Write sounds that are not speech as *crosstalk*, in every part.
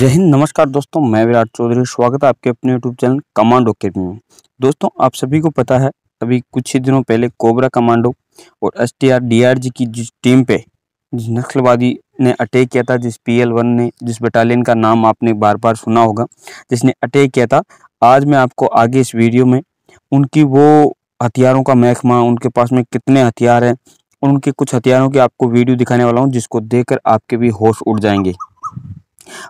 जय हिंद नमस्कार दोस्तों मैं विराट चौधरी स्वागत है आपके अपने यूट्यूब चैनल कमांडो अकेडमी में दोस्तों आप सभी को पता है अभी कुछ ही दिनों पहले कोबरा कमांडो और एस टी की जिस टीम पे जिस नक्सलवादी ने अटैक किया था जिस पी एल वन ने जिस बटालियन का नाम आपने बार बार सुना होगा जिसने अटैक किया था आज मैं आपको आगे इस वीडियो में उनकी वो हथियारों का महकमा उनके पास में कितने हथियार हैं उनके कुछ हथियारों की आपको वीडियो दिखाने वाला हूँ जिसको देखकर आपके भी होश उड़ जाएंगे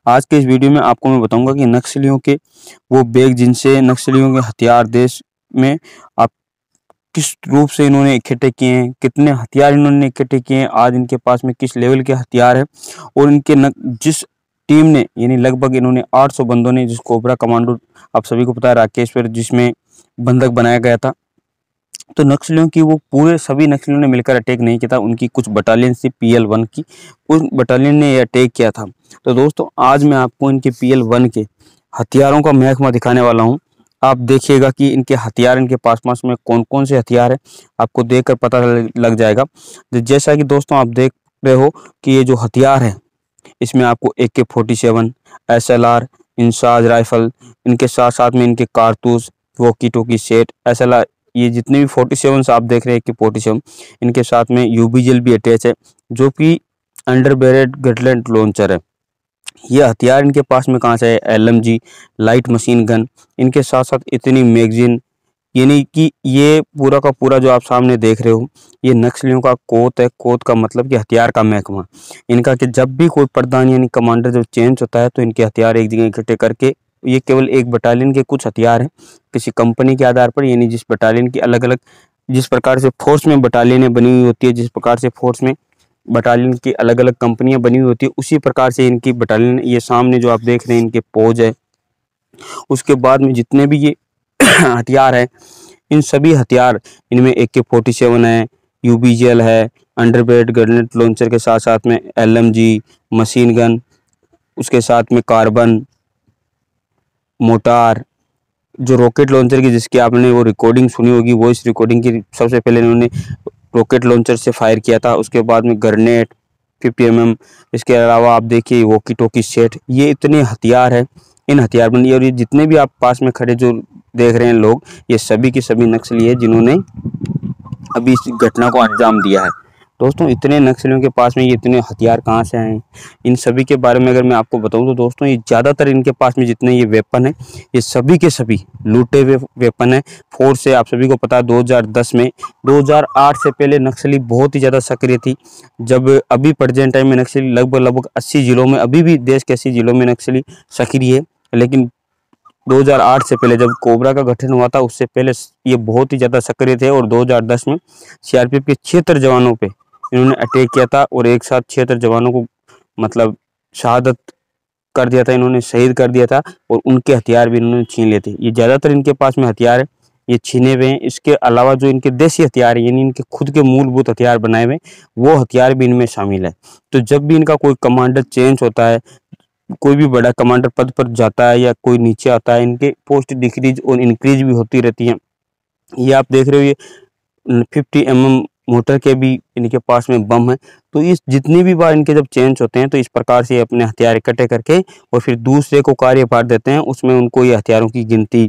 आज के इस वीडियो में आपको मैं बताऊंगा कि नक्सलियों के वो बैग जिनसे नक्सलियों के हथियार देश में आप किस रूप से इन्होंने इकट्ठे किए हैं कितने हथियार इन्होंने इकट्ठे किए हैं आज इनके पास में किस लेवल के हथियार है और इनके नक, जिस टीम ने यानी लगभग इन्होंने 800 बंदों ने जिस कोबरा कमांडो आप सभी को पता है राकेश्वर जिसमें बंधक बनाया गया था तो नक्सलियों की वो पूरे सभी नक्सलियों ने मिलकर अटैक नहीं किया था उनकी कुछ बटालियन थी पी एल वन की उस बटालियन ने ये अटैक किया था तो दोस्तों आज मैं आपको इनके पी एल वन के हथियारों का महकमा दिखाने वाला हूँ आप देखिएगा कि इनके हथियार इनके पास पास में कौन कौन से हथियार हैं आपको कर पता लग जाएगा तो जैसा कि दोस्तों आप देख रहे हो कि ये जो हथियार है इसमें आपको A K forty seven S L R INSAS rifle इनके साथ साथ में इनके कारतूस walkie talkie set S L R ये जितने भी फोर्टी सेवन्स आप देख रहे हैं कि पोटिशियम इनके साथ में यूबी जेल भी अटैच है जो कि अंडर बेरेड गटलैंड लॉन्चर है ये हथियार इनके पास में कहाँ से है एल लाइट मशीन गन इनके साथ साथ इतनी मैगजीन यानी कि ये पूरा का पूरा जो आप सामने देख रहे हो ये नक्सलियों का कोत है कोत का मतलब कि हथियार का महकमा इनका कि जब भी कोई प्रधान यानी कमांडर जब चेंज होता है तो इनके हथियार एक जगह इकट्ठे करके ये केवल एक बटालियन के कुछ हथियार हैं किसी कंपनी के आधार पर यानी जिस बटालियन की अलग अलग जिस प्रकार से फोर्स में बटालियनें बनी हुई होती है जिस प्रकार से फोर्स में बटालियन की अलग अलग कंपनियां बनी हुई होती है उसी प्रकार से इनकी बटालियन ये सामने जो आप देख रहे हैं इनके पोज है उसके बाद में जितने भी ये *coughs* हथियार हैं इन सभी हथियार इनमें ए के फोर्टी सेवन है यू बी जी एल है अंडरबेड ग्रेनेड लॉन्चर के साथ साथ में L M G machine gun उसके साथ में कार्बन मोटार जो रॉकेट लॉन्चर की जिसकी आपने वो रिकॉर्डिंग सुनी होगी वॉइस रिकॉर्डिंग की सबसे पहले इन्होंने रॉकेट लॉन्चर से फायर किया था उसके बाद में गरनेट फिफ्टी एम इसके अलावा आप देखिए वॉकी टोकी सेट ये इतने हथियार हैं इन हथियार बंदी और ये जितने भी आप पास में खड़े जो देख रहे हैं लोग ये सभी के सभी नक्सली है जिन्होंने अभी इस घटना को अंजाम दिया है दोस्तों इतने नक्सलियों के पास में ये इतने हथियार कहाँ से आए इन सभी के बारे में अगर मैं आपको बताऊं तो दोस्तों ये ज़्यादातर इनके पास में जितने ये वेपन है ये सभी के सभी लूटे हुए वेपन है फोर्स से आप सभी को पता है 2010 में 2008 से पहले नक्सली बहुत ही ज़्यादा सक्रिय थी जब अभी प्रजेंट टाइम में नक्सली लगभग लगभग अस्सी जिलों में अभी भी देश के अस्सी जिलों में नक्सली सक्रिय है लेकिन 2008 से पहले जब कोबरा का गठन हुआ था उससे पहले ये बहुत ही ज़्यादा सक्रिय थे और 2010 में सीआरपीएफ के छिहत्तर जवानों पे इन्होंने अटैक किया था और एक साथ छिहत्तर जवानों को मतलब शहादत कर दिया था इन्होंने शहीद कर दिया था और उनके हथियार भी इन्होंने छीन लिए थे ये ज़्यादातर इनके पास में हथियार है ये छीने हुए हैं इसके अलावा जो इनके देसी हथियार है यानी इनके खुद के मूलभूत हथियार बनाए हुए वो हथियार भी इनमें शामिल है तो जब भी इनका कोई कमांडर चेंज होता है कोई भी बड़ा कमांडर पद पर जाता है या कोई नीचे आता है इनके पोस्ट डिक्रीज और इंक्रीज भी होती रहती हैं ये आप देख रहे हो ये फिफ्टी एम mm मोटर के भी इनके पास में बम है तो इस जितनी भी बार इनके जब चेंज होते हैं तो इस प्रकार से अपने हथियार इकट्ठे करके और फिर दूसरे को कार्यभार देते हैं उसमें उनको ये हथियारों की गिनती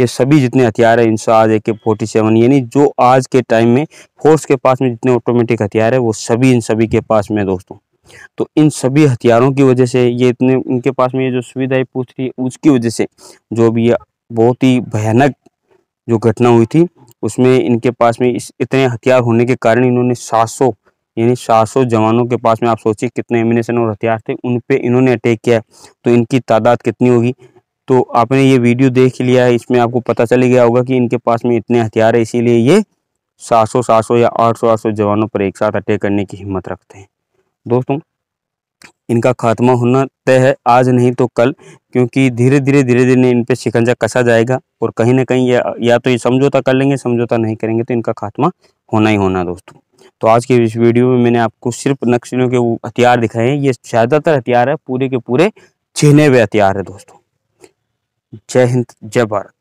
ये सभी जितने हथियार है इन आज ए के फोर्टी सेवन यानी जो आज के टाइम में फोर्स के पास में जितने ऑटोमेटिक हथियार है वो सभी इन सभी के पास में दोस्तों तो इन सभी हथियारों की वजह से ये इतने इनके पास में ये जो सुविधाएं पूछ रही है उसकी वजह से जो भी बहुत ही भयानक जो घटना हुई थी उसमें इनके पास में इस इतने हथियार होने के कारण इन्होंने 700 यानी 700 जवानों के पास में आप सोचिए कितने एमिनेशन और हथियार थे उन पर इन्होंने अटैक किया तो इनकी तादाद कितनी होगी तो आपने ये वीडियो देख लिया है इसमें आपको पता चल गया होगा कि इनके पास में इतने हथियार है इसीलिए ये 700 700 या 800 800 जवानों पर एक साथ अटैक करने की हिम्मत रखते हैं दोस्तों इनका खात्मा होना तय है आज नहीं तो कल क्योंकि धीरे धीरे धीरे धीरे इन पर शिकंजा कसा जाएगा और कहीं ना कहीं या, या तो ये समझौता कर लेंगे समझौता नहीं करेंगे तो इनका खात्मा होना ही होना दोस्तों तो आज के इस वीडियो में मैंने आपको सिर्फ नक्सलियों के हथियार दिखाए हैं ये ज़्यादातर हथियार है पूरे के पूरे छीने हुए हथियार है दोस्तों जय हिंद जय भारत